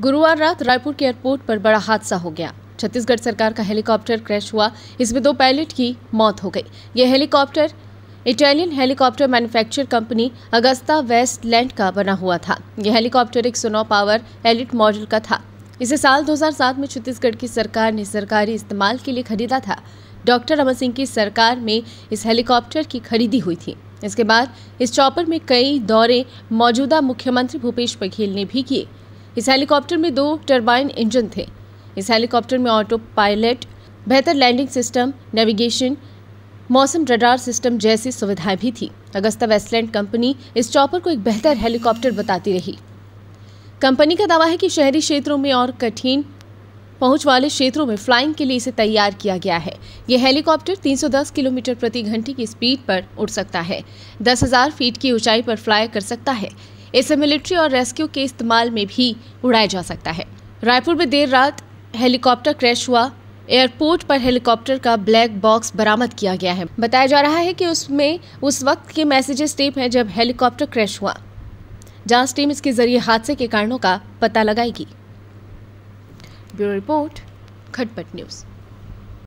गुरुवार रात रायपुर के एयरपोर्ट पर बड़ा हादसा हो गया छत्तीसगढ़ सरकार का हेलीकॉप्टर क्रैश हुआ इसमें दो पायलट की मौत हो गई यह helicopter Italian helicopter manufacture company Agusta Westland का बना हुआ था यह हेलीकॉप्टर एक सोनो पावर एलिट मॉडल का था इसे साल 2007 में छत्तीसगढ़ की सरकार ने सरकारी इस्तेमाल के लिए खरीदा था डॉक्टर रमन सिंह की सरकार में इस हेलीकॉप्टर की खरीदी हुई थी इसके बाद इस चौपर में कई दौरे मौजूदा मुख्यमंत्री भूपेश बघेल ने भी किए इस हेलीकॉप्टर में दो टर्बाइन इंजन थे इस हेलीकॉप्टर में ऑटो पायलट बेहतर लैंडिंग सिस्टम नेविगेशन मौसम रडार सिस्टम जैसी सुविधाएं भी थी अगस्ता वेस्टलैंड कंपनी इस चॉपर को एक बेहतर हेलीकॉप्टर बताती रही कंपनी का दावा है कि शहरी क्षेत्रों में और कठिन पहुंच वाले क्षेत्रों में फ्लाइंग के लिए इसे तैयार किया गया है यह हेलीकॉप्टर 310 किलोमीटर प्रति घंटे की स्पीड पर उड़ सकता है 10,000 फीट की ऊंचाई पर फ्लाई कर सकता है इसे मिलिट्री और रेस्क्यू के इस्तेमाल में भी उड़ाया जा सकता है रायपुर में देर रात हेलीकॉप्टर क्रैश हुआ एयरपोर्ट पर हेलीकॉप्टर का ब्लैक बॉक्स बरामद किया गया है बताया जा रहा है कि उसमें उस वक्त के मैसेजेस टेप हैं जब हेलीकॉप्टर क्रैश हुआ जांच टीम इसके जरिए हादसे के कारणों का पता लगाएगी ब्यूरो रिपोर्ट खटपट न्यूज़